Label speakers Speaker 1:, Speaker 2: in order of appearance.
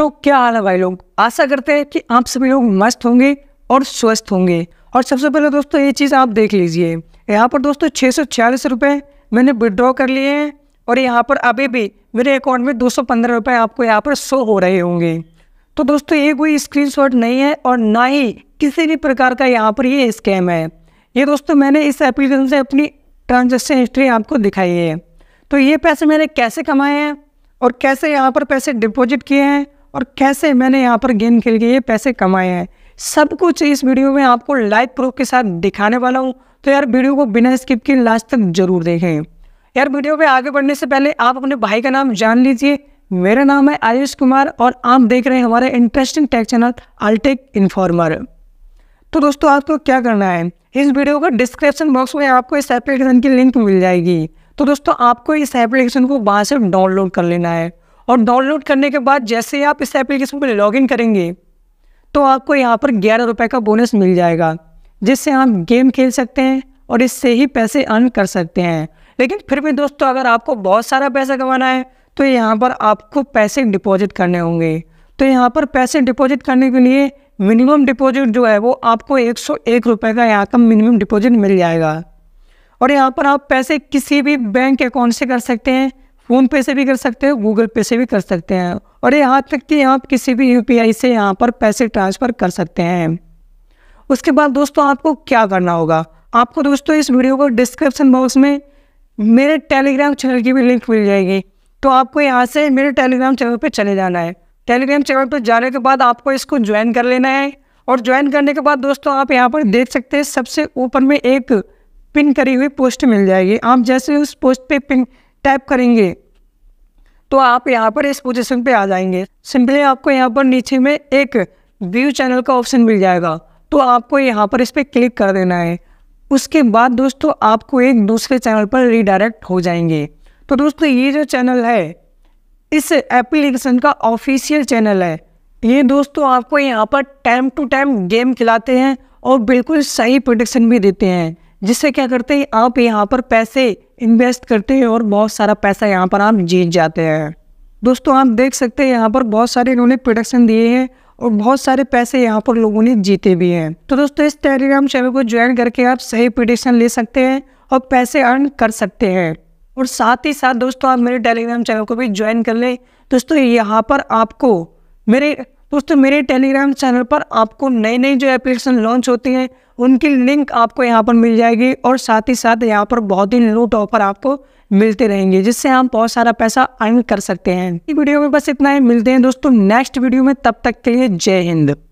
Speaker 1: तो क्या हाल है भाई लोग आशा करते हैं कि आप सभी लोग मस्त होंगे और स्वस्थ होंगे और सबसे पहले दोस्तों ये चीज़ आप देख लीजिए यहाँ पर दोस्तों छः सौ छियालीस रुपये मैंने विड्रॉ कर लिए हैं और यहाँ पर अभी भी मेरे अकाउंट में दो सौ पंद्रह रुपये आपको यहाँ पर शो हो रहे होंगे तो दोस्तों ये कोई शॉट नहीं है और ना ही किसी भी प्रकार का यहाँ पर ये स्कैम है ये दोस्तों मैंने इस एप्लीकेशन से अपनी ट्रांजेक्शन हिस्ट्री आपको दिखाई है तो ये पैसे मैंने कैसे कमाए हैं और कैसे यहाँ पर पैसे डिपॉजिट किए हैं और कैसे मैंने यहाँ पर गेम खेल के ये पैसे कमाए हैं सब कुछ इस वीडियो में आपको लाइव प्रूफ के साथ दिखाने वाला हूँ तो यार वीडियो को बिना स्किप के लास्ट तक जरूर देखें यार वीडियो में आगे बढ़ने से पहले आप अपने भाई का नाम जान लीजिए मेरा नाम है आयुष कुमार और आप देख रहे हैं हमारे interesting tech channel Altech Informer तो दोस्तों आपको क्या करना है इस वीडियो का डिस्क्रिप्शन बॉक्स में आपको इस एप्लीकेशन की लिंक मिल जाएगी तो दोस्तों आपको इस एप्लीकेशन को वहाँ से डाउनलोड कर लेना है और डाउनलोड करने के बाद जैसे ही आप इस एप्लीकेशन पर लॉगिन करेंगे तो आपको यहाँ पर ग्यारह रुपये का बोनस मिल जाएगा जिससे आप गेम खेल सकते हैं और इससे ही पैसे अर्न कर सकते हैं लेकिन फिर भी दोस्तों अगर आपको बहुत सारा पैसा कमाना है तो यहाँ पर आपको पैसे डिपॉजिट करने होंगे तो यहाँ पर पैसे डिपॉजिट करने के लिए मिनिमम डिपॉजिट जो है वो आपको एक सौ एक रुपये का यहाँ का मिनिमम डिपॉजिट मिल जाएगा और यहाँ पर आप पैसे किसी भी बैंक अकाउंट से कर सकते हैं फ़ोन पे से भी कर सकते हो गूगल पे से भी कर सकते हैं और ये यहाँ तक कि आप किसी भी यू से यहाँ पर पैसे ट्रांसफ़र कर सकते हैं उसके बाद दोस्तों आपको क्या करना होगा आपको दोस्तों इस वीडियो को डिस्क्रिप्शन बॉक्स में मेरे टेलीग्राम चैनल की भी लिंक मिल जाएगी तो आपको यहाँ से मेरे टेलीग्राम चैनल पर चले जाना है टेलीग्राम चैनल पर जाने के बाद आपको इसको ज्वाइन कर लेना है और ज्वाइन करने के बाद दोस्तों आप यहाँ पर देख सकते हैं सबसे ऊपर में एक पिन करी हुई पोस्ट मिल जाएगी आप जैसे उस पोस्ट पे पिन टैप करेंगे तो आप यहाँ पर इस पोजिशन पे आ जाएंगे सिंपली आपको यहाँ पर नीचे में एक व्यू चैनल का ऑप्शन मिल जाएगा तो आपको यहाँ पर इस पर क्लिक कर देना है उसके बाद दोस्तों आपको एक दूसरे चैनल पर रिडायरेक्ट हो जाएंगे तो दोस्तों ये जो चैनल है इस एप्लीकेशन का ऑफिशियल चैनल है ये दोस्तों आपको यहाँ पर टाइम टू टाइम गेम खिलाते हैं और बिल्कुल सही प्रोडक्शन भी देते हैं जिससे क्या करते हैं आप यहाँ पर पैसे इन्वेस्ट करते हैं और बहुत सारा पैसा यहाँ पर आप जीत जाते हैं दोस्तों आप देख सकते हैं यहाँ पर बहुत सारे इन्होंने प्रोडक्शन दिए हैं और बहुत सारे पैसे यहाँ पर लोगों ने जीते भी हैं तो दोस्तों इस टेलीग्राम चैनल को ज्वाइन करके आप सही प्रोडिक्शन ले सकते हैं और पैसे अर्न कर सकते हैं और साथ ही साथ दोस्तों आप मेरे टेलीग्राम चैनल को भी ज्वाइन कर लें दोस्तों यहाँ पर आपको मेरे दोस्तों मेरे टेलीग्राम चैनल पर आपको नई नई जो एप्लीकेशन लॉन्च होती हैं उनकी लिंक आपको यहाँ पर मिल जाएगी और साथ ही साथ यहाँ पर बहुत ही लूट ऑफर आपको मिलते रहेंगे जिससे हम बहुत सारा पैसा अर्न कर सकते हैं इस वीडियो में बस इतना ही मिलते हैं दोस्तों नेक्स्ट वीडियो में तब तक के लिए जय हिंद